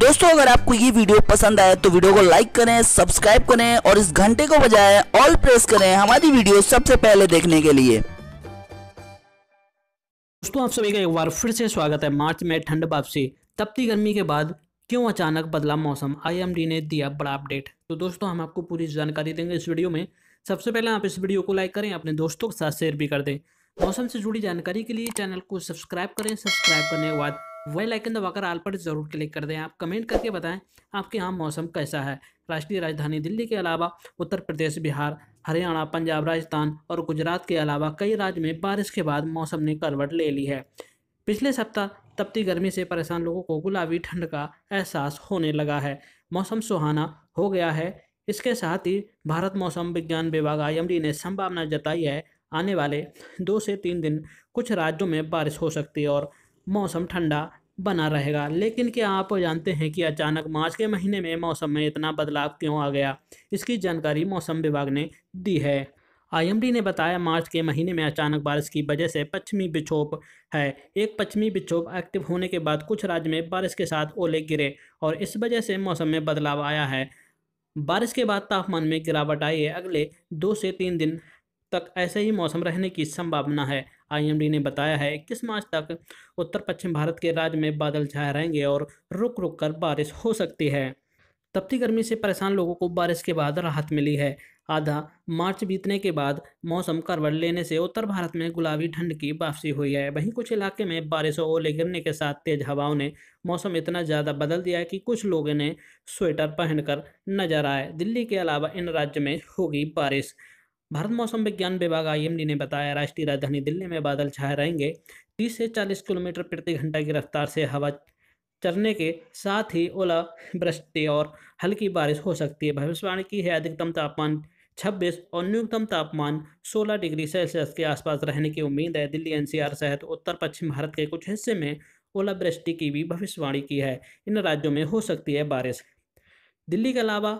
दोस्तों अगर आपको ये वीडियो पसंद आए तो वीडियो को लाइक करें सब्सक्राइब करें और इस घंटे को बजाय ऑल प्रेस करें हमारी वीडियो सबसे पहले देखने के लिए दोस्तों आप सभी का एक बार फिर से स्वागत है मार्च में ठंड वापसी तपती गर्मी के बाद क्यों अचानक बदला मौसम आई ने दिया बड़ा अपडेट तो दोस्तों हम आपको पूरी जानकारी देंगे इस वीडियो में सबसे पहले आप इस वीडियो को लाइक करें अपने दोस्तों के साथ शेयर भी कर दें मौसम से जुड़ी जानकारी के लिए चैनल को सब्सक्राइब करें सब्सक्राइब करने के बाद वेल आइकन दबाकर आल पर जरूर क्लिक कर दें आप कमेंट करके बताएं आपके यहाँ मौसम कैसा है राष्ट्रीय राजधानी दिल्ली के अलावा उत्तर प्रदेश बिहार हरियाणा पंजाब राजस्थान और गुजरात के अलावा कई राज्य में बारिश के बाद मौसम ने करवट ले ली है पिछले सप्ताह तपती गर्मी से परेशान लोगों को गुलाबी ठंड का एहसास होने लगा है मौसम सुहाना हो गया है इसके साथ ही भारत मौसम विज्ञान विभाग आई ने संभावना जताई है आने वाले दो से तीन दिन कुछ राज्यों में बारिश हो सकती है और मौसम ठंडा बना रहेगा लेकिन क्या आप जानते हैं कि अचानक मार्च के महीने में मौसम में इतना बदलाव क्यों आ गया इसकी जानकारी मौसम विभाग ने दी है आईएमडी ने बताया मार्च के महीने में अचानक बारिश की वजह से पश्चिमी विक्षोभ है एक पश्चिमी विक्षोभ एक्टिव होने के बाद कुछ राज्य में बारिश के साथ ओले गिरे और इस वजह से मौसम में बदलाव आया है बारिश के बाद तापमान में गिरावट आई है अगले दो से तीन दिन तक ऐसे ही मौसम रहने की संभावना है आईएमडी ने बताया है इक्कीस मार्च तक उत्तर पश्चिम भारत के राज्य में बादल छाए रहेंगे और रुक रुक कर बारिश हो सकती है तपती गर्मी से परेशान लोगों को बारिश के बाद राहत मिली है आधा मार्च बीतने के बाद मौसम करवट लेने से उत्तर भारत में गुलाबी ठंड की वापसी हुई है वहीं कुछ इलाके में बारिश और ओले गिरने के साथ तेज हवाओं ने मौसम इतना ज़्यादा बदल दिया कि कुछ लोगों ने स्वेटर पहनकर नजर आए दिल्ली के अलावा इन राज्य में होगी बारिश भारत मौसम विज्ञान विभाग आई ने बताया राष्ट्रीय राजधानी दिल्ली में बादल छाए रहेंगे तीस से चालीस किलोमीटर प्रति घंटा की रफ्तार से हवा चलने के साथ ही ओलावृष्टि और हल्की बारिश हो सकती है भविष्यवाणी की है अधिकतम तापमान 26 और न्यूनतम तापमान 16 डिग्री सेल्सियस के आसपास रहने की उम्मीद है दिल्ली एनसीआर सहित उत्तर पश्चिम भारत के कुछ हिस्से में ओलावृष्टि की भी भविष्यवाणी की है इन राज्यों में हो सकती है बारिश दिल्ली के अलावा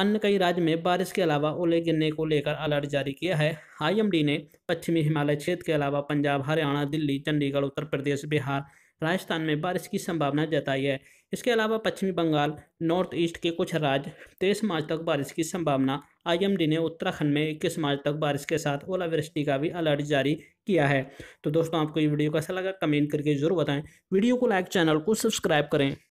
अन्य कई राज्य में बारिश के अलावा ओले गिरने को लेकर अलर्ट जारी किया है आईएमडी ने पश्चिमी हिमालय क्षेत्र के अलावा पंजाब हरियाणा दिल्ली चंडीगढ़ उत्तर प्रदेश बिहार राजस्थान में बारिश की संभावना जताई है इसके अलावा पश्चिमी बंगाल नॉर्थ ईस्ट के कुछ राज्य तेईस मार्च तक बारिश की संभावना आईएमडी ने उत्तराखंड में इक्कीस मार्च तक बारिश के साथ ओलावृष्टि का भी अलर्ट जारी किया है तो दोस्तों आपको ये वीडियो कैसा लगा कमेंट करके जरूर बताएं वीडियो को लाइक चैनल को सब्सक्राइब करें